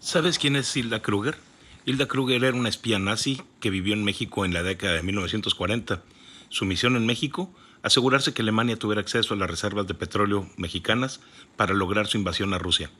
¿Sabes quién es Hilda Kruger? Hilda Kruger era una espía nazi que vivió en México en la década de 1940. Su misión en México, asegurarse que Alemania tuviera acceso a las reservas de petróleo mexicanas para lograr su invasión a Rusia.